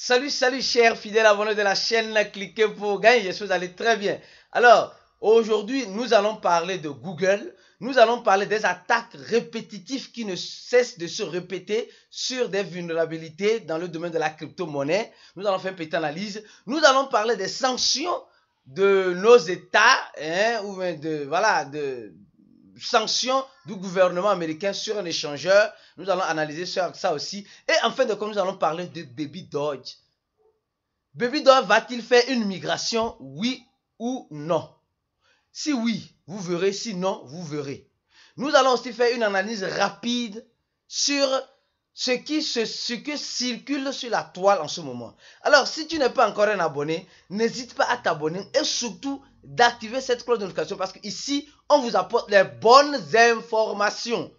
Salut, salut, chers fidèles abonnés de la chaîne. Cliquez pour gagner. Je suis allé très bien. Alors, aujourd'hui, nous allons parler de Google. Nous allons parler des attaques répétitives qui ne cessent de se répéter sur des vulnérabilités dans le domaine de la crypto-monnaie. Nous allons faire une petite analyse. Nous allons parler des sanctions de nos États, hein, ou de, voilà, de, sanctions du gouvernement américain sur un échangeur. Nous allons analyser ça aussi. Et en fin de quoi nous allons parler de Baby Dodge. Baby Dodge va-t-il faire une migration, oui ou non Si oui, vous verrez. Si non, vous verrez. Nous allons aussi faire une analyse rapide sur ce qui, ce circule sur la toile en ce moment. Alors, si tu n'es pas encore un abonné, n'hésite pas à t'abonner et surtout d'activer cette cloche de notification parce qu'ici, on vous apporte les bonnes informations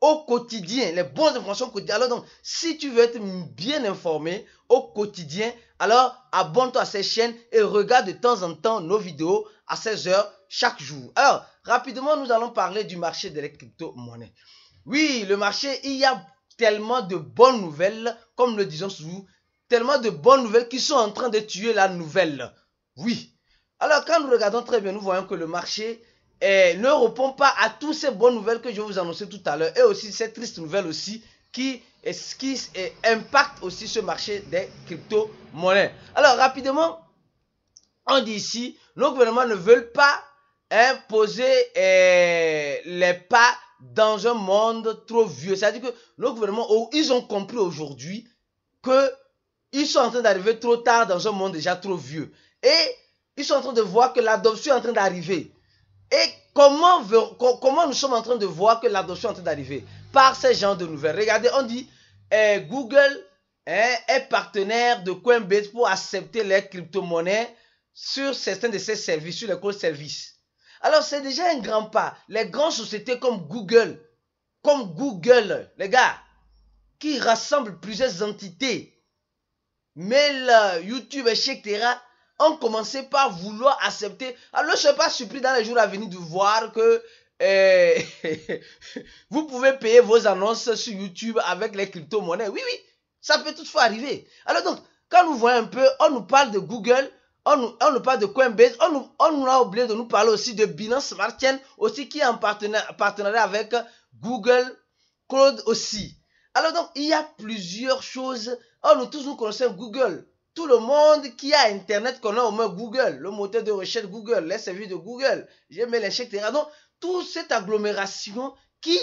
au quotidien, les bonnes informations au quotidien. Alors donc, si tu veux être bien informé au quotidien, alors abonne-toi à cette chaîne et regarde de temps en temps nos vidéos à 16 heures chaque jour. Alors, rapidement, nous allons parler du marché des crypto-monnaies. Oui, le marché, il y a tellement de bonnes nouvelles, comme le disons vous, tellement de bonnes nouvelles qui sont en train de tuer la nouvelle. Oui. Alors quand nous regardons très bien, nous voyons que le marché ne répond pas à toutes ces bonnes nouvelles que je vous annonçais tout à l'heure et aussi cette triste nouvelle aussi qui, impacte et impacte aussi ce marché des crypto-monnaies. Alors rapidement, on dit ici, nos gouvernements ne veulent pas imposer eh, les pas dans un monde trop vieux. C'est-à-dire que le gouvernement, oh, ils ont compris aujourd'hui qu'ils sont en train d'arriver trop tard dans un monde déjà trop vieux. Et ils sont en train de voir que l'adoption est en train d'arriver. Et comment, nous sommes en train de voir que l'adoption est en train d'arriver Par ces genres de nouvelles. Regardez, on dit que eh, Google hein, est partenaire de Coinbase pour accepter les crypto-monnaies sur certains de ses services, sur les code services. Alors c'est déjà un grand pas. Les grandes sociétés comme Google, comme Google, les gars, qui rassemblent plusieurs entités, Mail, euh, YouTube, etc., ont commencé par vouloir accepter. Alors je ne suis pas surpris dans les jours à venir de voir que euh, vous pouvez payer vos annonces sur YouTube avec les crypto-monnaies. Oui, oui, ça peut toutefois arriver. Alors donc, quand nous voyons un peu, on nous parle de Google, on, nous, parle de Coinbase, on, nous, a oublié de nous parler aussi de Binance Smart aussi qui est en partenariat, avec Google Cloud aussi. Alors donc, il y a plusieurs choses. On nous tous nous connaissons Google. Tout le monde qui a Internet connaît au moins Google, le moteur de recherche Google, les services de Google, Gmail, etc. Donc, toute cette agglomération qui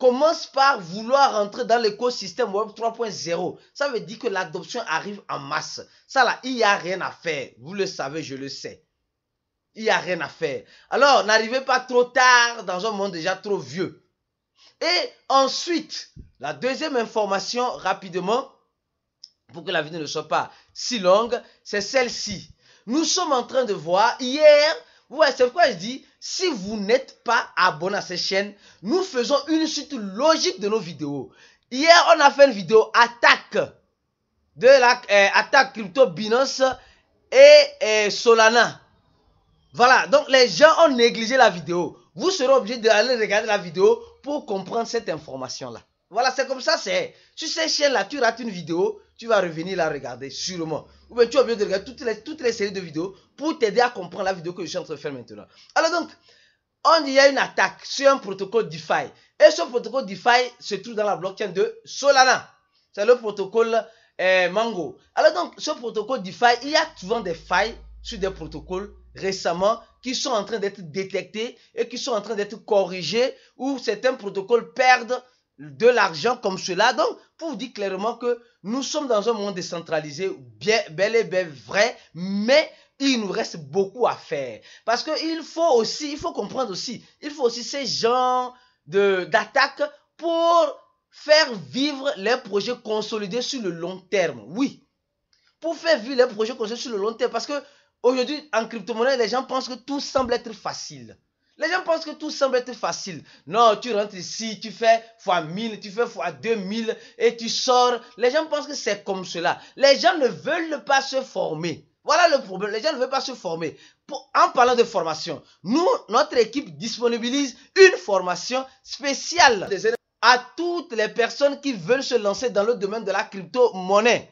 commence par vouloir rentrer dans l'écosystème Web 3.0. Ça veut dire que l'adoption arrive en masse. Ça là, il n'y a rien à faire. Vous le savez, je le sais. Il n'y a rien à faire. Alors, n'arrivez pas trop tard dans un monde déjà trop vieux. Et ensuite, la deuxième information rapidement, pour que la vidéo ne soit pas si longue, c'est celle-ci. Nous sommes en train de voir hier, ouais, c'est pourquoi je dis, si vous n'êtes pas abonné à cette chaîne, nous faisons une suite logique de nos vidéos. Hier, on a fait une vidéo attaque de la euh, attaque crypto Binance et euh, Solana. Voilà, donc les gens ont négligé la vidéo. Vous serez obligé d'aller regarder la vidéo pour comprendre cette information-là. Voilà, c'est comme ça, c'est. Sur cette chaîne-là, tu rates une vidéo, tu vas revenir la regarder sûrement. Ou bien tu as besoin de regarder toutes les, toutes les séries de vidéos pour t'aider à comprendre la vidéo que je suis en train de faire maintenant. Alors donc, on y a une attaque sur un protocole DeFi. Et ce protocole DeFi se trouve dans la blockchain de Solana. C'est le protocole euh, Mango. Alors donc, ce protocole DeFi, il y a souvent des failles sur des protocoles récemment qui sont en train d'être détectés et qui sont en train d'être corrigés ou certains protocoles perdent de l'argent comme cela. Donc, pour vous dire clairement que nous sommes dans un monde décentralisé, bien, bel et bien vrai, mais il nous reste beaucoup à faire. Parce qu'il faut aussi, il faut comprendre aussi, il faut aussi ces genres d'attaque pour faire vivre les projets consolidés sur le long terme. Oui. Pour faire vivre les projets consolidés sur le long terme. Parce que aujourd'hui, en crypto-monnaie, les gens pensent que tout semble être facile. Les gens pensent que tout semble être facile. Non, tu rentres ici, tu fais fois 1000, tu fais fois 2000 et tu sors. Les gens pensent que c'est comme cela. Les gens ne veulent pas se former. Voilà le problème. Les gens ne veulent pas se former. Pour, en parlant de formation, nous, notre équipe disponibilise une formation spéciale à toutes les personnes qui veulent se lancer dans le domaine de la crypto-monnaie.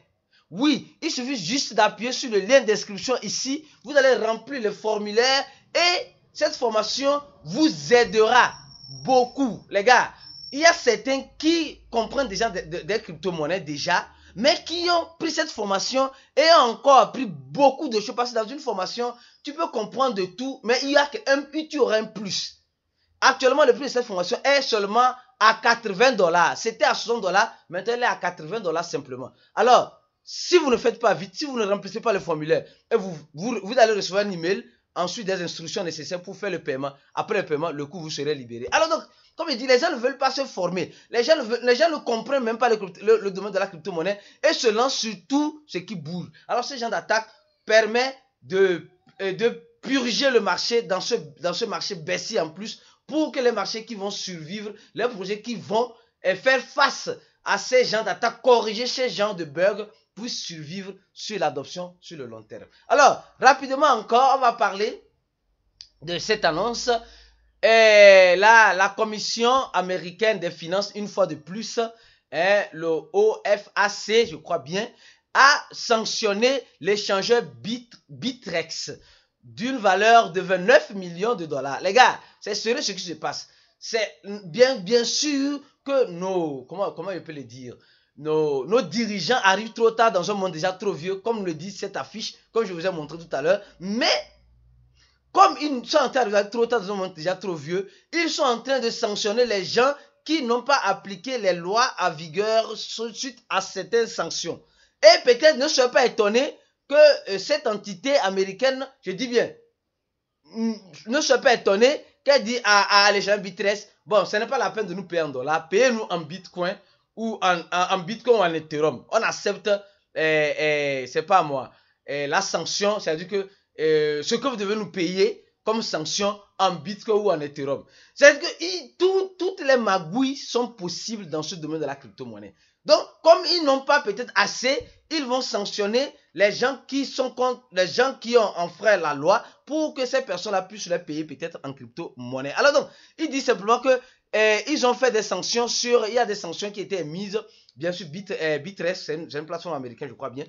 Oui, il suffit juste d'appuyer sur le lien description ici. Vous allez remplir le formulaire et cette formation vous aidera beaucoup. Les gars, il y a certains qui comprennent déjà des, crypto-monnaies déjà, mais qui ont pris cette formation et encore appris beaucoup de choses. Parce que dans une formation, tu peux comprendre de tout, mais il y a un, tu auras un plus. Actuellement, le prix de cette formation est seulement à 80 dollars. C'était à 60 dollars, maintenant elle est à 80 dollars simplement. Alors, si vous ne faites pas vite, si vous ne remplissez pas le formulaire, et vous, vous allez recevoir un email ensuite des instructions nécessaires pour faire le paiement. Après le paiement, le coup vous serez libéré. Alors donc, comme je dis, les gens ne veulent pas se former. Les gens, les gens ne comprennent même pas le, domaine de la crypto-monnaie et se lancent sur tout ce qui boule. Alors ce genre d'attaque permet de, euh, de purger le marché dans ce, dans ce marché baissier en plus pour que les marchés qui vont survivre, les projets qui vont euh, faire face à ces gens d'attaque, corriger ces gens de bugs, vous survivre sur l'adoption sur le long terme. Alors, rapidement encore, on va parler de cette annonce. Et là, la Commission américaine des finances, une fois de plus, hein, le OFAC, je crois bien, a sanctionné l'échangeur Bit, Bitrex d'une valeur de 29 millions de dollars. Les gars, c'est sérieux ce qui se passe. C'est bien, bien sûr que nos, comment, comment je peux le dire, nos, dirigeants arrivent trop tard dans un monde déjà trop vieux, comme le dit cette affiche, comme je vous ai montré tout à l'heure. Mais, comme ils sont en train d'arriver trop tard dans un monde déjà trop vieux, ils sont en train de sanctionner les gens qui n'ont pas appliqué les lois à vigueur suite à certaines sanctions. Et peut-être ne soyez pas étonné que euh, cette entité américaine, je dis bien, mm, ne soyez pas étonné qu'elle dit à, à les gens Bitres, bon, ce n'est pas la peine de nous payer en dollars, payez-nous en bitcoin ou en, Bitcoin ou en Ethereum. On accepte, et euh, euh, c'est pas moi, euh, la sanction, c'est-à-dire que ce que vous devez nous payer comme sanction en Bitcoin ou en Ethereum. cest que toutes les magouilles sont possibles dans ce domaine de la crypto-monnaie. Donc, comme ils n'ont pas peut-être assez, ils vont sanctionner les gens qui sont contre, les gens qui ont enfreint la loi pour que ces personnes-là puissent les payer peut-être en crypto-monnaie. Alors donc, il dit simplement que ils ont fait des sanctions sur, il y a des sanctions qui étaient mises, bien sûr, Bit, euh, Bitrest, c'est une, plateforme américaine, je crois bien.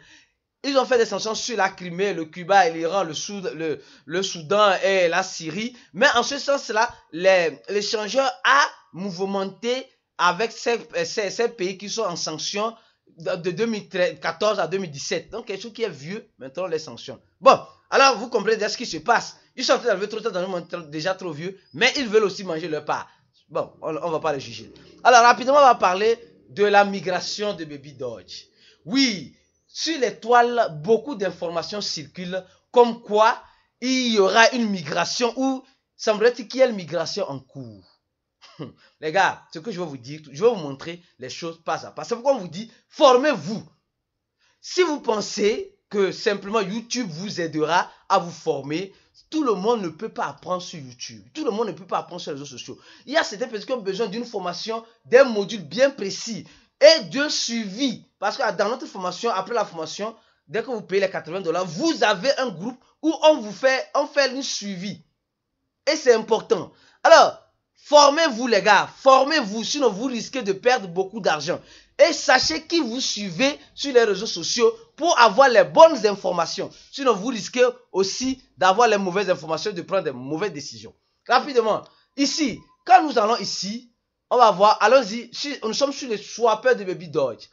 Ils ont fait des sanctions sur la Crimée, le Cuba, l'Iran, le, le, Soudan et la Syrie. Mais en ce sens-là, l'échangeur a mouvementé avec ces, pays qui sont en sanctions de 2014 à 2017. Donc, quelque chose qui est vieux, maintenant, les sanctions. Bon, alors, vous comprenez ce qui se passe. Ils sont en trop de dans le monde déjà trop vieux, mais ils veulent aussi manger leur part. Bon, on ne va pas les juger. Alors, rapidement, on va parler de la migration de Baby Dodge. Oui, sur les toiles, beaucoup d'informations circulent comme quoi il y aura une migration ou semblerait-il qu'il y ait une migration en cours. les gars, ce que je vais vous dire, je vais vous montrer les choses pas à pas. C'est pourquoi on vous dit, formez-vous. Si vous pensez que simplement YouTube vous aidera à vous former, tout le monde ne peut pas apprendre sur YouTube. Tout le monde ne peut pas apprendre sur les réseaux sociaux. Il y a certains personnes qui ont besoin d'une formation, d'un module bien précis et d'un suivi. Parce que dans notre formation, après la formation, dès que vous payez les 80 dollars, vous avez un groupe où on vous fait, on fait un suivi. Et c'est important. Alors, formez-vous les gars, formez-vous, sinon vous risquez de perdre beaucoup d'argent. Et sachez qui vous suivez sur les réseaux sociaux pour avoir les bonnes informations. Sinon, vous risquez aussi d'avoir les mauvaises informations, de prendre des mauvaises décisions. Rapidement, ici, quand nous allons ici, on va voir, allons-y, nous sommes sur les Swapper de Baby Dodge.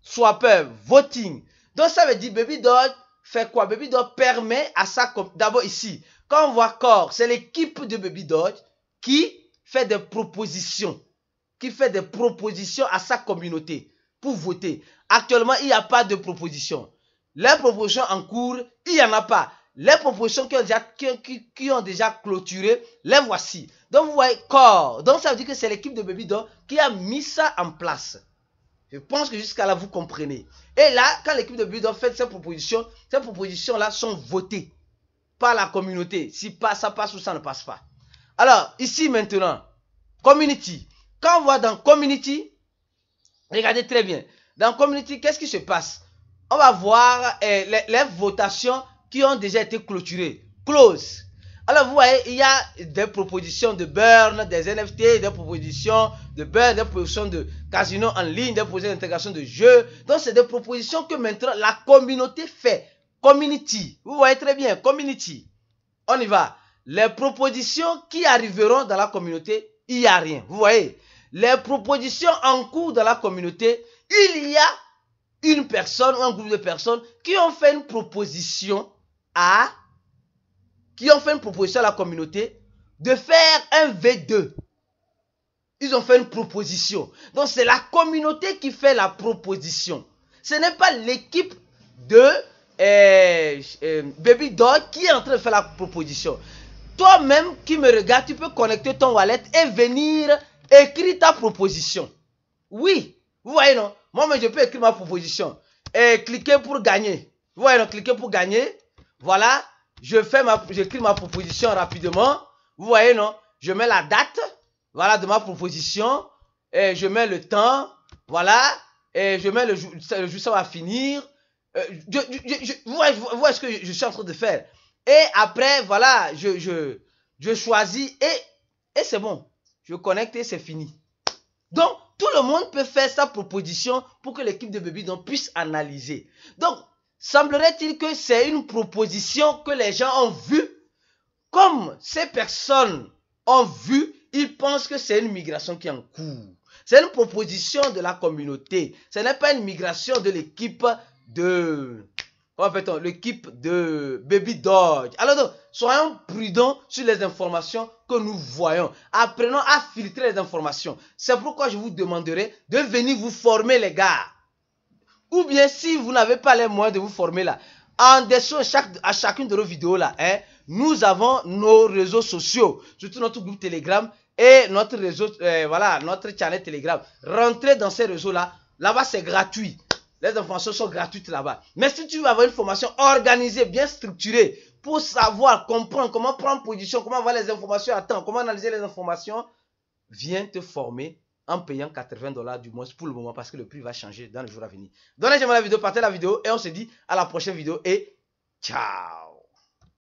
Swapper, voting. Donc, ça veut dire Baby Dodge fait quoi Baby Dodge permet à sa... D'abord ici, quand on voit corps, c'est l'équipe de Baby Dodge qui fait des propositions. Qui fait des propositions à sa communauté pour voter. Actuellement, il n'y a pas de proposition. Les propositions en cours, il n'y en a pas. Les propositions qui ont déjà, qui, ont déjà clôturé, les voici. Donc, vous voyez, corps. Donc, ça veut dire que c'est l'équipe de Baby qui a mis ça en place. Je pense que jusqu'à là, vous comprenez. Et là, quand l'équipe de Baby fait ses propositions, ces propositions-là sont votées par la communauté. Si pas, ça passe ou ça ne passe pas. Alors, ici maintenant, community. Quand on voit dans community, Regardez très bien. Dans Community, qu'est-ce qui se passe On va voir eh, les, votations qui ont déjà été clôturées. Close. Alors, vous voyez, il y a des propositions de burn, des NFT, des propositions de burn, des propositions de casino en ligne, des propositions d'intégration de jeux. Donc, c'est des propositions que maintenant la communauté fait. Community. Vous voyez très bien, community. On y va. Les propositions qui arriveront dans la communauté, il n'y a rien. Vous voyez les propositions en cours dans la communauté, il y a une personne ou un groupe de personnes qui ont fait une proposition à qui ont fait une proposition à la communauté de faire un V2. Ils ont fait une proposition. Donc c'est la communauté qui fait la proposition. Ce n'est pas l'équipe de euh, euh, Baby Dog qui est en train de faire la proposition. Toi-même qui me regarde, tu peux connecter ton wallet et venir Écris ta proposition. Oui, vous voyez, non Moi, je peux écrire ma proposition. Et cliquer pour gagner. Vous voyez, non Cliquez pour gagner. Voilà, je fais ma, j'écris ma proposition rapidement. Vous voyez, non Je mets la date, voilà, de ma proposition. Et je mets le temps, voilà. Et je mets le jour, ça va finir. Euh, vous, voyez, ce que je, suis en train de faire. Et après, voilà, je, je, je choisis et, et c'est bon je connecte et c'est fini. Donc, tout le monde peut faire sa proposition pour que l'équipe de Baby puisse analyser. Donc, semblerait-il que c'est une proposition que les gens ont vue. Comme ces personnes ont vu, ils pensent que c'est une migration qui est en cours. C'est une proposition de la communauté. Ce n'est pas une migration de l'équipe de fait l'équipe de Baby Dodge. Alors soyons prudents sur les informations que nous voyons. Apprenons à filtrer les informations. C'est pourquoi je vous demanderai de venir vous former, les gars. Ou bien si vous n'avez pas les moyens de vous former là, en dessous chaque, à chacune de nos vidéos là, hein, nous avons nos réseaux sociaux, surtout notre groupe Telegram et notre réseau, euh, voilà, notre channel Telegram. Rentrez dans ces réseaux là, là-bas c'est gratuit. Les informations sont gratuites là-bas. Mais si tu veux avoir une formation organisée, bien structurée, pour savoir, comprendre comment prendre position, comment avoir les informations à temps, comment analyser les informations, viens te former en payant 80 dollars du moins pour le moment parce que le prix va changer dans les jours à venir. Donnez j'aime la vidéo, partez la vidéo et on se dit à la prochaine vidéo et ciao